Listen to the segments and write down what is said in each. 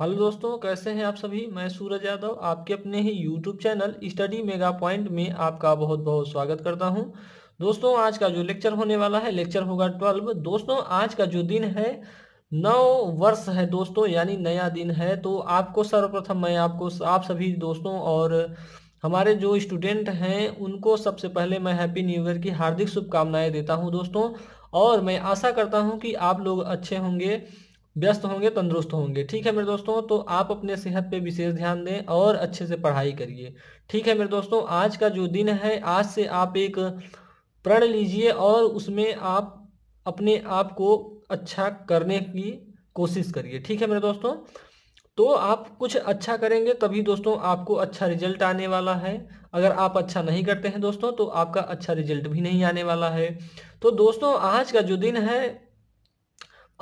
hello दोस्तों कैसे हैं आप सभी मैं सूरज यादव आपके अपने ही YouTube channel Study Mega Point में आपका बहुत बहुत स्वागत करता हूं दोस्तों आज का जो लेक्चर होने वाला है लेक्चर होगा ट्वेल्व दोस्तों आज का जो दिन है नौ वर्ष है दोस्तों यानी नया दिन है तो आपको सर्वप्रथम मैं आपको आप सभी दोस्तों और हमारे जो स्टूडेंट हैं उनको सबसे पहले मैं हैप्पी न्यू ईयर की हार्दिक शुभकामनाएं देता हूँ दोस्तों और मैं आशा करता हूँ कि आप लोग अच्छे होंगे व्यस्त होंगे तंदुरुस्त होंगे ठीक है मेरे दोस्तों तो आप अपने सेहत पे विशेष ध्यान दें और अच्छे से पढ़ाई करिए ठीक है मेरे दोस्तों आज का जो दिन है आज से आप एक प्रण लीजिए और उसमें आप अपने आप को अच्छा करने की कोशिश करिए ठीक है मेरे दोस्तों तो आप कुछ अच्छा करेंगे तभी दोस्तों आपको अच्छा रिजल्ट आने वाला है अगर आप अच्छा नहीं करते हैं दोस्तों तो आपका अच्छा रिजल्ट भी नहीं आने वाला है तो दोस्तों आज का जो दिन है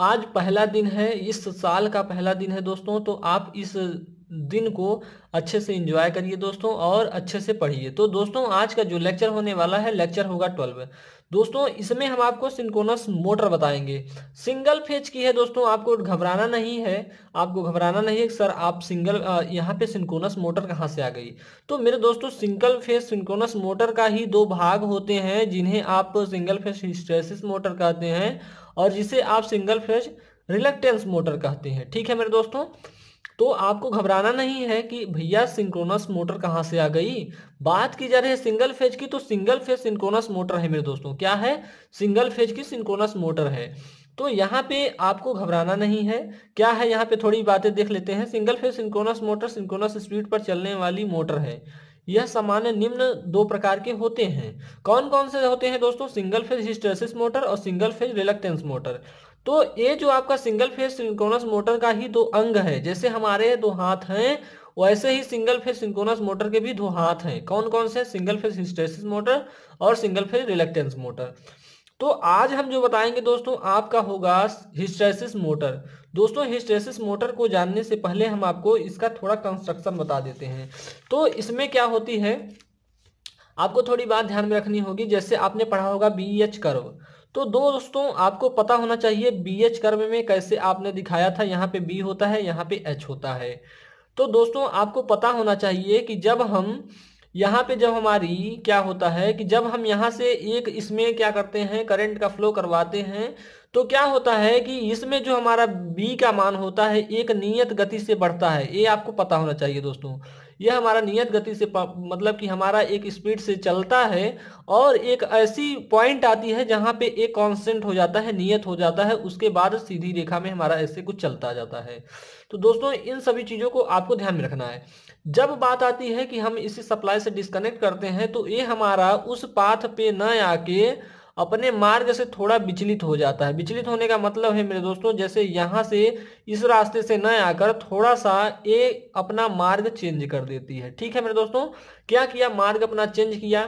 आज पहला दिन है इस साल का पहला दिन है दोस्तों तो आप इस दिन को अच्छे से इंजॉय करिए दोस्तों और अच्छे से पढ़िए तो दोस्तों आज का जो लेक्चर होने वाला है लेक्चर होगा ट्वेल्व दोस्तों इसमें हम आपको सिंकोनस मोटर बताएंगे सिंगल फेज की है दोस्तों आपको घबराना नहीं है आपको घबराना नहीं है सर आप सिंगल यहाँ पे सिंकोनस मोटर कहाँ से आ गई तो मेरे दोस्तों सिंगल फेज सिंकोनस मोटर का ही दो भाग होते हैं जिन्हें आप सिंगल फेज स्ट्रेसिस मोटर कहते हैं और जिसे आप सिंगल फेज रिलेक्टेंस मोटर कहते हैं ठीक है मेरे दोस्तों तो आपको घबराना नहीं है कि भैया सिंक्रोनस मोटर कहाँ से आ गई बात की जा रही है सिंगल फेज की तो सिंगल फेज सिंक्रोनस मोटर है मेरे दोस्तों क्या है सिंगल फेज की सिंक्रोनस मोटर है तो यहाँ पे आपको घबराना नहीं है क्या है यहाँ पे थोड़ी बातें देख लेते हैं single phase synchronous motor synchronous speed पर चलने वाली मोटर है यह सामान्य निम्न दो प्रकार के होते हैं कौन कौन से होते हैं दोस्तों सिंगल फेज हिस्टेसिस मोटर और सिंगल फेज रिलक्टेंस मोटर तो ये जो आपका सिंगल फेज सिंक्रोनस मोटर का ही दो अंग है जैसे हमारे दो हाथ हैं वैसे ही सिंगल फेज सिंक्रोनस मोटर के भी दो हाथ हैं कौन कौन से सिंगल फेज हिस्टेसिस मोटर और सिंगल फेज रिलक्टेंस मोटर तो आज हम जो बताएंगे दोस्तों आपका होगा हिस्ट्रेसिस मोटर दोस्तों हिस्ट्रेसिस मोटर को जानने से पहले हम आपको इसका थोड़ा कंस्ट्रक्शन बता देते हैं तो इसमें क्या होती है आपको थोड़ी बात ध्यान में रखनी होगी जैसे आपने पढ़ा होगा बी एच कर्व तो दोस्तों आपको पता होना चाहिए बी एच कर्व में कैसे आपने दिखाया था यहाँ पे बी होता है यहाँ पे एच होता है तो दोस्तों आपको पता होना चाहिए कि जब हम यहाँ पे जब हमारी क्या होता है कि जब हम यहाँ से एक इसमें क्या करते हैं करंट का फ्लो करवाते हैं तो क्या होता है कि इसमें जो हमारा बी का मान होता है एक नियत गति से बढ़ता है ये आपको पता होना चाहिए दोस्तों यह हमारा नियत गति से मतलब कि हमारा एक स्पीड से चलता है और एक ऐसी पॉइंट आती है जहाँ पे एक कॉन्सेंट हो जाता है नियत हो जाता है उसके बाद सीधी रेखा में हमारा ऐसे कुछ चलता जाता है तो दोस्तों इन सभी चीज़ों को आपको ध्यान में रखना है जब बात आती है कि हम इसी सप्लाई से डिस्कनेक्ट करते हैं तो ये हमारा उस पाथ पे न आके अपने मार्ग से थोड़ा विचलित हो जाता है विचलित होने का मतलब है मेरे दोस्तों जैसे यहाँ से इस रास्ते से न आकर थोड़ा सा ये अपना मार्ग चेंज कर देती है ठीक है मेरे दोस्तों क्या किया मार्ग अपना चेंज किया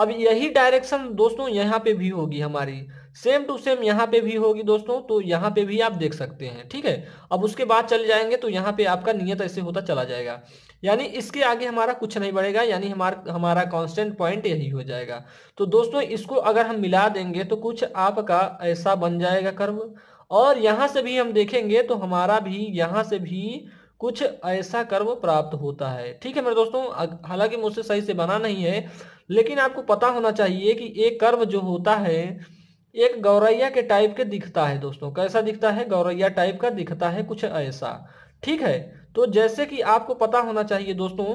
अब यही डायरेक्शन दोस्तों यहाँ पे भी होगी हमारी सेम टू सेम यहाँ पे भी होगी दोस्तों तो यहाँ पे भी आप देख सकते हैं ठीक है अब उसके बाद चले जाएंगे तो यहाँ पे आपका नियत ऐसे होता चला जाएगा यानी इसके आगे हमारा कुछ नहीं बढ़ेगा यानी हमार, हमारा हमारा कांस्टेंट पॉइंट यही हो जाएगा तो दोस्तों इसको अगर हम मिला देंगे तो कुछ आपका ऐसा बन जाएगा कर्व और यहाँ से भी हम देखेंगे तो हमारा भी यहाँ से भी कुछ ऐसा कर्व प्राप्त होता है ठीक है मेरे दोस्तों हालांकि मुझसे सही से बना नहीं है लेकिन आपको पता होना चाहिए कि एक कर्व जो होता है एक गौरैया के टाइप के दिखता है दोस्तों कैसा दिखता है गौरैया टाइप का दिखता है कुछ ऐसा ठीक है तो जैसे कि आपको पता होना चाहिए दोस्तों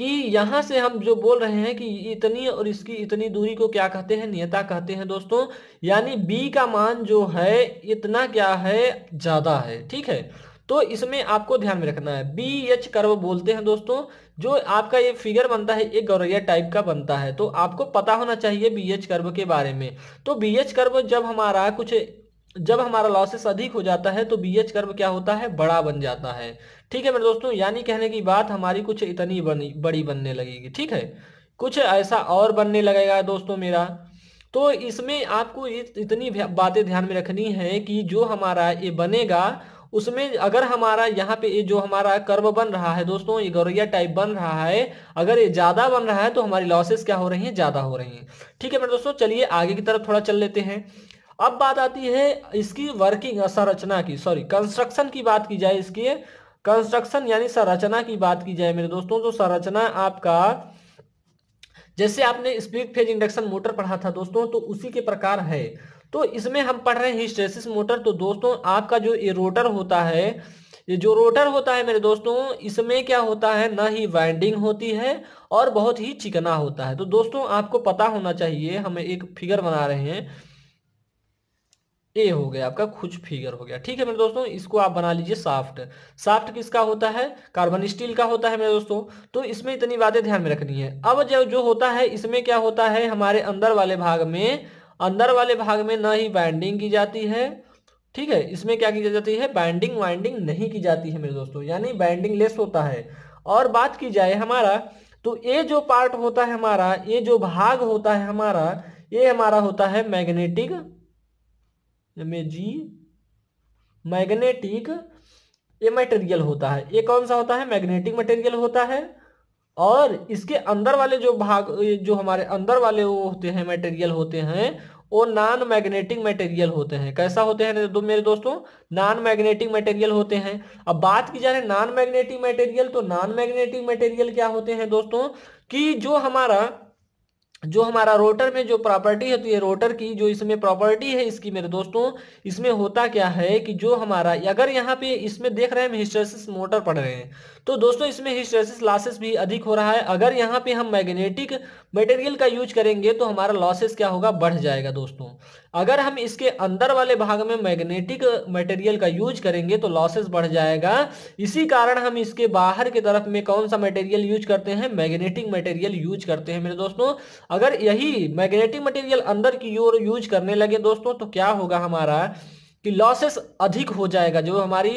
कि यहाँ से हम जो बोल रहे हैं कि इतनी और इसकी इतनी दूरी को क्या कहते हैं नियता कहते हैं दोस्तों यानी b का मान जो है इतना क्या है ज़्यादा है ठीक है तो इसमें आपको ध्यान में रखना है बी एच कर्व बोलते हैं दोस्तों जो आपका ये फिगर बनता है एक गौरैया टाइप का बनता है तो आपको पता होना चाहिए बी एच कर्व के बारे में तो बी एच कर्व जब हमारा कुछ जब हमारा लॉसेस अधिक हो जाता है तो बी एच कर्व क्या होता है बड़ा बन जाता है ठीक है मेरे दोस्तों यानी कहने की बात हमारी कुछ इतनी बनी बड़ी बनने लगेगी ठीक है कुछ ऐसा और बनने लगेगा दोस्तों मेरा तो इसमें आपको इतनी बातें ध्यान में रखनी है कि जो हमारा ये बनेगा उसमें अगर हमारा यहाँ पे ये जो हमारा कर्व बन रहा है दोस्तों ये गौरैया टाइप बन रहा है अगर ये ज़्यादा बन रहा है तो हमारी लॉसेस क्या हो रही हैं ज़्यादा हो रही हैं ठीक है मेरे दोस्तों चलिए आगे की तरफ थोड़ा चल लेते हैं अब बात आती है इसकी वर्किंग संरचना की सॉरी कंस्ट्रक्शन की बात की जाए इसकी कंस्ट्रक्शन यानी संरचना की बात की जाए मेरे दोस्तों तो संरचना आपका जैसे आपने स्प्लिट फेज इंडक्शन मोटर पढ़ा था दोस्तों तो उसी के प्रकार है तो इसमें हम पढ़ रहे हैं हिस्टेसिस मोटर तो दोस्तों आपका जो ये रोटर होता है ये जो रोटर होता है मेरे दोस्तों इसमें क्या होता है ना ही वाइंडिंग होती है और बहुत ही चिकना होता है तो दोस्तों आपको पता होना चाहिए हम एक फिगर बना रहे हैं ए हो गया आपका कुछ फिगर हो गया ठीक है मेरे दोस्तों इसको आप बना लीजिए साफ्ट साफ्ट किसका होता है कार्बन स्टील का होता है मेरे दोस्तों तो इसमें इतनी बातें ध्यान में रखनी है अब जो जो होता है इसमें क्या होता है हमारे अंदर वाले भाग में अंदर वाले भाग में ना ही बाइंडिंग की जाती है ठीक है इसमें क्या की जाती है बाइंडिंग वाइंडिंग नहीं की जाती है मेरे दोस्तों यानी बाइंडिंग लेस होता है और बात की जाए हमारा तो ये जो पार्ट होता है हमारा ये जो भाग होता है हमारा ये हमारा होता है मैग्नेटिक में मैग्नेटिक ये मटेरियल होता है ये कौन सा होता है मैग्नेटिक मटेरियल होता है और इसके अंदर वाले जो भाग जो हमारे अंदर वाले वो होते हैं मटेरियल होते हैं वो नॉन मैग्नेटिक मटेरियल होते हैं कैसा होते हैं दो मेरे दोस्तों नॉन मैग्नेटिक मटेरियल होते हैं अब बात की जा रही है नॉन मैग्नेटिक मटेरियल तो नॉन मैग्नेटिक मटेरियल क्या होते हैं दोस्तों कि जो हमारा जो हमारा रोटर में जो प्रॉपर्टी है तो ये रोटर की जो इसमें प्रॉपर्टी है इसकी मेरे दोस्तों इसमें होता क्या है कि जो हमारा अगर यहाँ पे इसमें देख रहे हैं हम हिस्टेसिस मोटर पढ़ रहे हैं तो दोस्तों इसमें हिस्ट्रेसिस लॉसेस भी अधिक हो रहा है अगर यहाँ पे हम मैग्नेटिक मटेरियल का यूज करेंगे तो हमारा लॉसेस क्या होगा बढ़ जाएगा दोस्तों अगर हम इसके अंदर वाले भाग में मैग्नेटिक मटेरियल का यूज करेंगे तो लॉसेस बढ़ जाएगा इसी कारण हम इसके बाहर की तरफ में कौन सा मटेरियल यूज करते हैं मैग्नेटिक मटेरियल यूज करते हैं मेरे दोस्तों अगर यही मैग्नेटिक मटेरियल अंदर की ओर यूज करने लगे दोस्तों तो क्या होगा हमारा कि लॉसेस अधिक हो जाएगा जो हमारी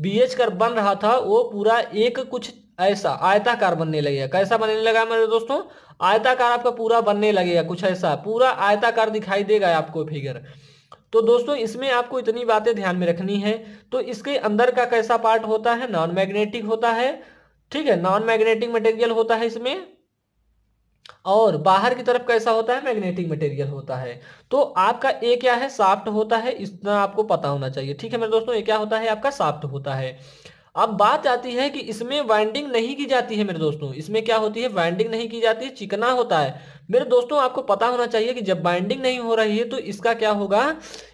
बी एच कर बन रहा था वो पूरा एक कुछ ऐसा आयताकार बनने लगेगा कैसा बनने लगा मेरे दोस्तों आयताकार आपका पूरा बनने लगेगा कुछ ऐसा पूरा आयताकार दिखाई देगा आपको फिगर तो दोस्तों इसमें आपको इतनी बातें ध्यान में रखनी है तो इसके अंदर का कैसा पार्ट होता है नॉन मैग्नेटिक होता है ठीक है नॉन मैग्नेटिक मटेरियल होता है इसमें और बाहर की तरफ कैसा होता है मैग्नेटिक मटेरियल होता है तो आपका ए क्या है साफ्ट होता है इतना आपको पता होना चाहिए ठीक है मेरे दोस्तों ये क्या होता है आपका साफ्ट होता है अब बात आती है कि इसमें वाइंडिंग नहीं की जाती है मेरे दोस्तों इसमें क्या होती है वाइंडिंग नहीं की जाती है चिकना होता है मेरे दोस्तों आपको पता होना चाहिए कि जब बाइंडिंग नहीं हो रही है तो इसका क्या होगा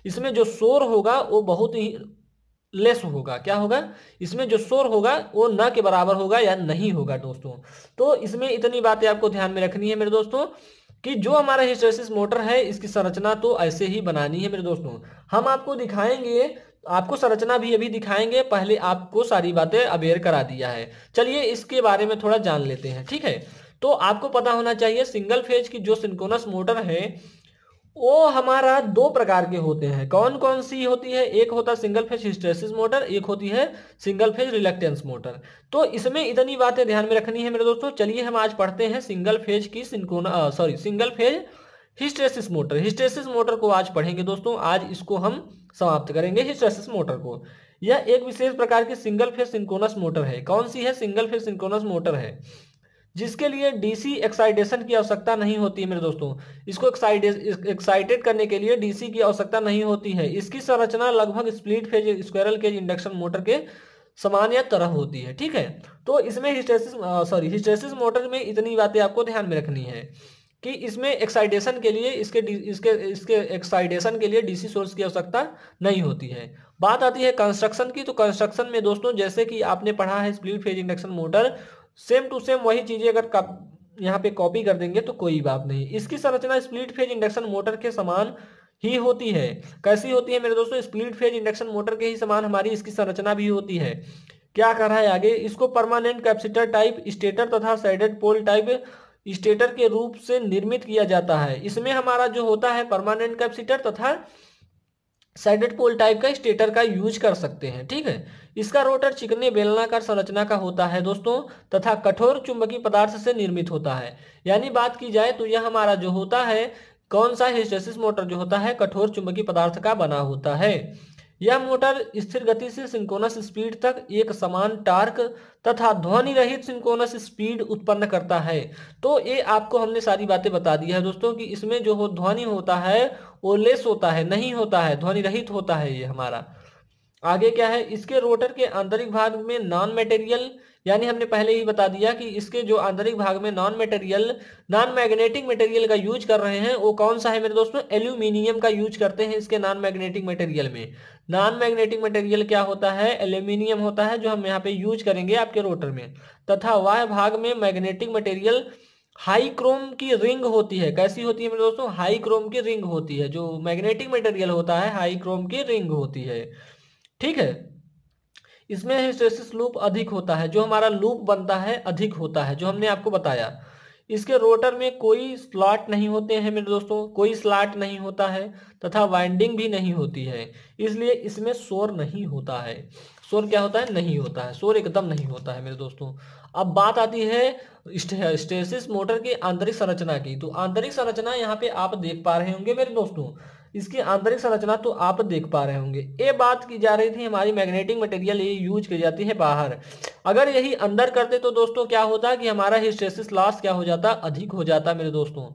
इसमें जो शोर होगा वो बहुत ही लेस होगा क्या होगा इसमें जो शोर होगा वो न के बराबर होगा या नहीं होगा दोस्तों तो इसमें इतनी बातें आपको ध्यान में रखनी है मेरे दोस्तों कि जो हमारा हिस्टेसिस मोटर है इसकी संरचना तो ऐसे ही बनानी है मेरे दोस्तों हम आपको दिखाएंगे आपको संरचना भी अभी दिखाएंगे पहले आपको सारी बातें अवेयर करा दिया है चलिए इसके बारे में थोड़ा जान लेते हैं ठीक है तो आपको पता होना चाहिए सिंगल फेज की जो सिंकोनस मोटर है वो हमारा दो प्रकार के होते हैं कौन कौन सी होती है एक होता सिंगल फेज हिस्टेसिस मोटर एक होती है सिंगल फेज रिलेक्टेंस मोटर तो इसमें इतनी बातें ध्यान में रखनी है मेरे दोस्तों चलिए हम आज पढ़ते हैं सिंगल फेज की synchronous sorry single phase hysteresis motor hysteresis motor को आज पढ़ेंगे दोस्तों आज इसको हम समाप्त करेंगे हिस्टेसिस मोटर को यह एक विशेष प्रकार की सिंगल फेज सिंकोनस मोटर है कौन सी है सिंगल फेज सिंकोनस मोटर है जिसके लिए डीसी एक्साइटेशन की आवश्यकता नहीं होती मेरे दोस्तों इसको एक्साइटेड करने के लिए डीसी की आवश्यकता नहीं होती है इसकी संरचना लगभग split phase squirrel cage induction motor के समान या तरह होती है ठीक है तो इसमें हिस्टेसिस सॉरी हिस्टेसिस मोटर में इतनी बातें आपको ध्यान में रखनी है कि इसमें एक्साइटेशन के लिए इसके इसके इसके एक्साइटेशन के लिए डीसी सोर्स की आवश्यकता नहीं होती है बात आती है कंस्ट्रक्शन की तो कंस्ट्रक्शन में दोस्तों जैसे कि आपने पढ़ा है split phase induction motor same to same वही चीजें अगर यहाँ पे कॉपी कर देंगे तो कोई बात नहीं इसकी संरचना स्प्लिट फेज इंडक्शन मोटर के समान ही होती है कैसी होती है मेरे दोस्तों स्प्लिट फेज इंडक्शन मोटर के ही समान हमारी इसकी संरचना भी होती है क्या कर रहा है आगे इसको परमानेंट कैपेसिटर टाइप स्टेटर तथा साइडेड पोल टाइप स्टेटर के रूप से निर्मित किया जाता है इसमें हमारा जो होता है परमानेंट कैपेसिटर तथा तो साइडेड पोल टाइप का स्टेटर का यूज कर सकते हैं ठीक है इसका रोटर चिकने बेलनाकार संरचना का होता है दोस्तों तथा कठोर चुंबकीय पदार्थ से निर्मित होता है यानी बात की जाए तो यह हमारा जो होता है कौन सा हिस्टेसिस मोटर जो होता है कठोर चुंबकीय पदार्थ का बना होता है यह मोटर स्थिर गति से सिंकोनस स्पीड तक एक समान टार्क तथा ध्वनि रहित सिंकोनस स्पीड उत्पन्न करता है तो ये आपको हमने सारी बातें बता दी है दोस्तों कि इसमें जो हो ध्वनि होता है वो लेस होता है नहीं होता है ध्वनि रहित होता है ये हमारा आगे क्या है इसके रोटर के आंतरिक भाग में नॉन मेटेरियल यानी हमने पहले ही बता दिया कि इसके जो आंतरिक भाग में non material non magnetic material का यूज कर रहे हैं वो कौन सा है मेरे दोस्तों एल्यूमिनियम का यूज करते हैं इसके नॉन मैग्नेटिक मटेरियल में नॉन मैग्नेटिक मटेरियल क्या होता है एल्यूमिनियम होता है जो हम यहाँ पे यूज करेंगे आपके रोटर में तथा वह भाग में मैग्नेटिक मटेरियल हाई क्रोम की रिंग होती है कैसी होती है मेरे दोस्तों हाई क्रोम की रिंग होती है जो मैग्नेटिक मटेरियल होता है हाई क्रोम की रिंग होती है ठीक है इसमें हिस्टेसिस लूप अधिक होता है जो हमारा लूप बनता है अधिक होता है जो हमने आपको बताया इसके रोटर में कोई स्लॉट नहीं होते हैं मेरे दोस्तों कोई स्लॉट नहीं होता है तथा वाइंडिंग भी नहीं होती है इसलिए इसमें शोर नहीं होता है शोर क्या होता है नहीं होता है शोर एकदम नहीं होता है मेरे दोस्तों अब बात आती है स्टेसिस मोटर की आंतरिक संरचना की तो आंतरिक संरचना यहाँ पे आप देख पा रहे होंगे मेरे दोस्तों इसकी आंतरिक संरचना तो आप देख पा रहे होंगे ये बात की जा रही थी हमारी मैग्नेटिक मटेरियल ये यूज की जाती है बाहर अगर यही अंदर करते तो दोस्तों क्या होता कि हमारा हिस्टेसिस लॉस क्या हो जाता अधिक हो जाता मेरे दोस्तों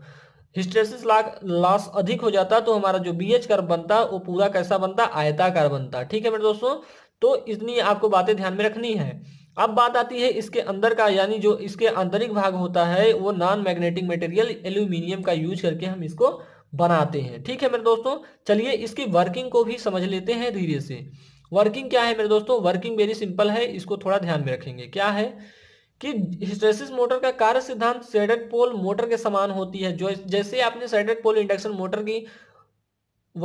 हिस्टेसिस लॉस अधिक हो जाता तो हमारा जो बी एच कर्व बनता वो पूरा कैसा बनता आयताकार बनता ठीक है मेरे दोस्तों तो इतनी आपको बातें ध्यान में रखनी है अब बात आती है इसके अंदर का यानी जो इसके आंतरिक भाग होता है वो नॉन मैग्नेटिक मटेरियल एल्यूमिनियम का यूज करके हम इसको बनाते हैं ठीक है मेरे दोस्तों चलिए इसकी वर्किंग को भी समझ लेते हैं धीरे से वर्किंग क्या है मेरे दोस्तों वर्किंग वेरी सिंपल है इसको थोड़ा ध्यान में रखेंगे क्या है कि हिस्ट्रेसिस मोटर का कार्य सिद्धांत सेडेड पोल मोटर के समान होती है जो जैसे आपने सेडेड पोल इंडक्शन मोटर की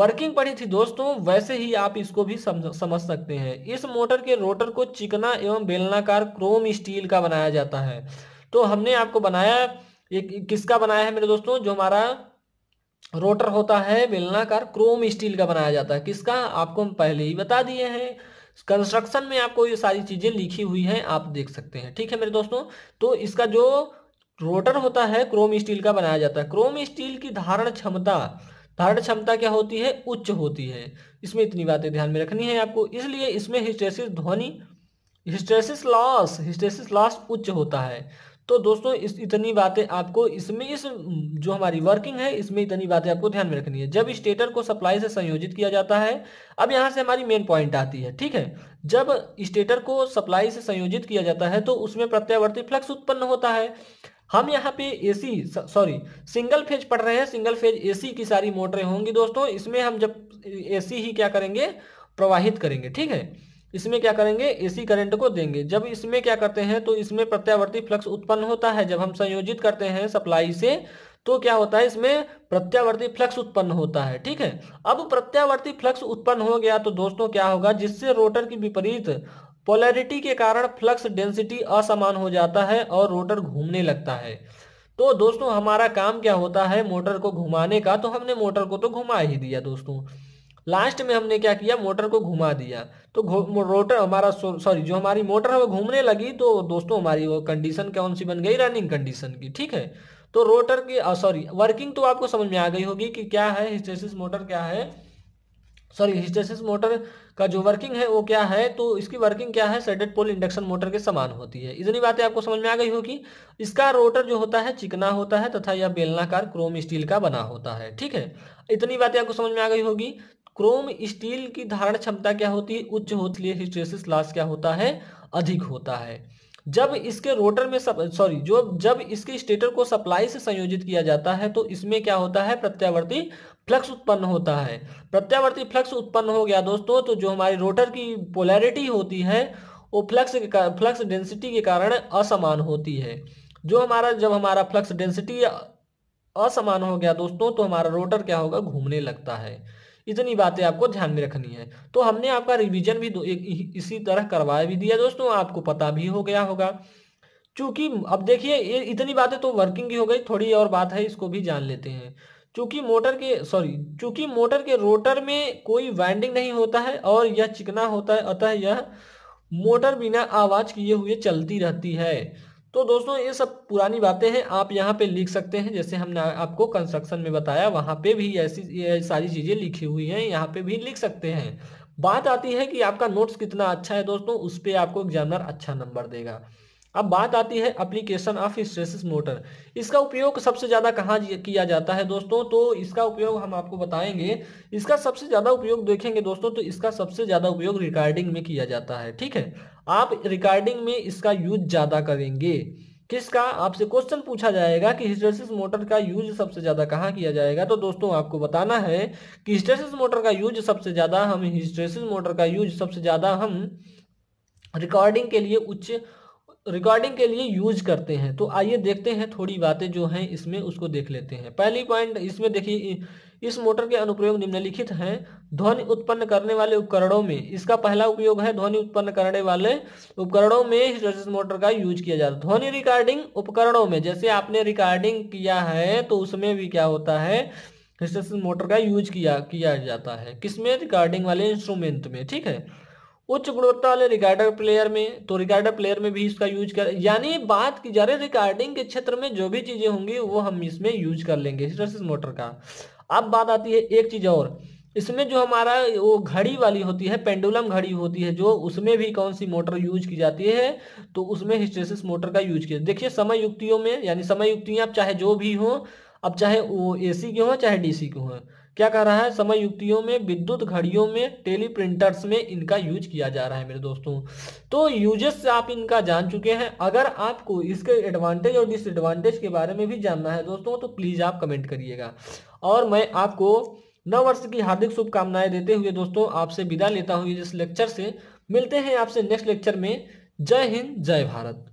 वर्किंग पढ़ी थी दोस्तों वैसे ही आप इसको भी समझ समझ सकते हैं इस मोटर के रोटर को चिकना एवं बेलनाकार क्रोम स्टील का बनाया जाता है तो हमने आपको बनाया एक किसका बनाया है मेरे दोस्तों जो हमारा रोटर होता है बेलनाकार क्रोम स्टील का बनाया जाता है किसका आपको हम पहले ही बता दिए हैं कंस्ट्रक्शन में आपको ये सारी चीज़ें लिखी हुई हैं आप देख सकते हैं ठीक है मेरे दोस्तों तो इसका जो रोटर होता है क्रोम स्टील का बनाया जाता है क्रोम स्टील की धारण क्षमता धारण क्षमता क्या होती है उच्च होती है इसमें इतनी बातें ध्यान में रखनी है आपको इसलिए इसमें हिस्टेसिस ध्वनि हिस्टेसिस लॉस हिस्टेसिस लॉस उच्च होता है तो दोस्तों इस इतनी बातें आपको इसमें इस जो हमारी वर्किंग है इसमें इतनी बातें आपको ध्यान में रखनी है जब स्टेटर को सप्लाई से संयोजित किया जाता है अब यहाँ से हमारी मेन पॉइंट आती है ठीक है जब स्टेटर को सप्लाई से संयोजित किया जाता है तो उसमें प्रत्यावर्ती फ्लक्स उत्पन्न होता है हम यहाँ पे एसी सॉरी सिंगल फेज पढ़ रहे हैं सिंगल फेज एसी की सारी मोटरें होंगी दोस्तों इसमें हम जब एसी ही क्या करेंगे प्रवाहित करेंगे ठीक है इसमें क्या करेंगे एसी करंट को देंगे जब इसमें क्या करते हैं तो इसमें प्रत्यावर्ती फ्लक्स उत्पन्न होता है जब हम संयोजित करते हैं सप्लाई से तो क्या होता है इसमें प्रत्यावर्ती फ्लक्स उत्पन्न होता है ठीक है अब प्रत्यावर्ती फ्लक्स उत्पन्न हो गया तो दोस्तों क्या होगा जिससे रोटर की विपरीत पोलैरिटी के कारण फ्लक्स डेंसिटी असमान हो जाता है और रोटर घूमने लगता है तो दोस्तों हमारा काम क्या होता है मोटर को घुमाने का तो हमने मोटर को तो घुमा ही दिया दोस्तों लास्ट में हमने क्या किया मोटर को घुमा दिया तो रोटर हमारा सॉरी जो हमारी मोटर है वो घूमने लगी तो दोस्तों हमारी वो कंडीशन कौन सी बन गई रनिंग कंडीशन की ठीक है तो रोटर की सॉरी वर्किंग तो आपको समझ में आ गई होगी कि क्या है हिस्टेसिस मोटर क्या है सॉरी हिस्टेसिस मोटर का जो वर्किंग है वो क्या है तो इसकी वर्किंग क्या है सेडेड पोल इंडक्शन मोटर के समान होती है इतनी बातें आपको समझ में आ गई होगी इसका रोटर जो होता है चिकना होता है तथा यह बेलनाकार क्रोम स्टील का बना होता है ठीक है इतनी बातें आपको समझ में आ गई होगी क्रोम स्टील की धारण क्षमता क्या होती है उच्च होती है हिस्ट्रेसिस लॉस क्या होता है अधिक होता है जब इसके रोटर में सॉरी जो जब इसके स्टेटर को सप्लाई से संयोजित किया जाता है तो इसमें क्या होता है प्रत्यावर्ती फ्लक्स उत्पन्न होता है प्रत्यावर्ती फ्लक्स उत्पन्न हो गया दोस्तों तो जो हमारी रोटर की पोलैरिटी होती है वो फ्लक्स फ्लक्स डेंसिटी के कारण असमान होती है जो हमारा जब हमारा फ्लक्स डेंसिटी असमान हो गया दोस्तों तो हमारा रोटर क्या होगा घूमने लगता है इतनी बातें आपको ध्यान में रखनी है तो हमने आपका रिवीजन भी इसी तरह करवा भी दिया दोस्तों आपको पता भी हो गया होगा चूंकि अब देखिए ये इतनी बातें तो वर्किंग की हो गई थोड़ी और बात है इसको भी जान लेते हैं चूंकि मोटर के सॉरी चूंकि मोटर के रोटर में कोई वाइंडिंग नहीं होता है और यह चिकना होता है अतः यह मोटर बिना आवाज किए हुए चलती रहती है तो दोस्तों ये सब पुरानी बातें हैं आप यहाँ पे लिख सकते हैं जैसे हमने आपको कंस्ट्रक्शन में बताया वहाँ पे भी ऐसी ये सारी चीज़ें लिखी हुई हैं यहाँ पे भी लिख सकते हैं बात आती है कि आपका नोट्स कितना अच्छा है दोस्तों उस पर आपको एग्जामिनर अच्छा नंबर देगा अब बात आती है एप्लीकेशन ऑफ स्ट्रेसिस मोटर इसका उपयोग सबसे ज़्यादा कहाँ किया जाता है दोस्तों तो इसका उपयोग हम आपको बताएंगे इसका सबसे ज़्यादा उपयोग देखेंगे दोस्तों तो इसका सबसे ज़्यादा उपयोग रिकॉर्डिंग में किया जाता है ठीक है आप रिकॉर्डिंग में इसका यूज ज़्यादा करेंगे किसका आपसे क्वेश्चन पूछा जाएगा कि हिस्ट्रेसिस मोटर का यूज सबसे ज़्यादा कहाँ किया जाएगा तो दोस्तों आपको बताना है कि हिस्ट्रेसिस मोटर का यूज सबसे ज़्यादा हम हिस्ट्रेसिस मोटर का यूज सबसे ज़्यादा हम रिकॉर्डिंग के लिए उच्च रिकॉर्डिंग के लिए यूज करते हैं तो आइए देखते हैं थोड़ी बातें जो हैं इसमें उसको देख लेते हैं पहली पॉइंट इसमें देखिए इस मोटर के अनुप्रयोग निम्नलिखित हैं ध्वनि उत्पन्न करने वाले उपकरणों में इसका पहला उपयोग है ध्वनि उत्पन्न करने वाले उपकरणों में हिस्टोसिस मोटर का यूज किया जाता है ध्वनि रिकॉर्डिंग उपकरणों में जैसे आपने रिकॉर्डिंग किया है तो उसमें भी क्या होता है हिस्टोसिस मोटर का यूज किया किया जाता है किसमें रिकॉर्डिंग वाले इंस्ट्रूमेंट में ठीक है उच्च गुणवत्ता वाले रिकॉर्डर प्लेयर में तो रिकॉर्डर प्लेयर में भी इसका यूज कर यानी बात की जा रही रिकॉर्डिंग के क्षेत्र में जो भी चीजें होंगी वो हम इसमें यूज कर लेंगे हिस्टरसिस मोटर का अब बात आती है एक चीज और इसमें जो हमारा वो घड़ी वाली होती है पेंडुलम घड़ी होती है जो उसमें भी कौन सी मोटर यूज की जाती है तो उसमें हिस्ट्रेसिस मोटर का यूज किया देखिए समय युक्तियों में यानी समय युक्तियां आप चाहे जो भी हो अब चाहे वो एसी के हो चाहे डीसी के हो क्या कर रहा है समय युक्तियों में विद्युत घड़ियों में टेली प्रिंटर्स में इनका यूज किया जा रहा है मेरे दोस्तों तो यूजेस से आप इनका जान चुके हैं अगर आपको इसके एडवांटेज और डिसएडवांटेज के बारे में भी जानना है दोस्तों तो प्लीज़ आप कमेंट करिएगा और मैं आपको नव वर्ष की हार्दिक शुभकामनाएं देते हुए दोस्तों आपसे विदा लेता हूँ इस लेक्चर से मिलते हैं आपसे नेक्स्ट लेक्चर में जय हिंद जय भारत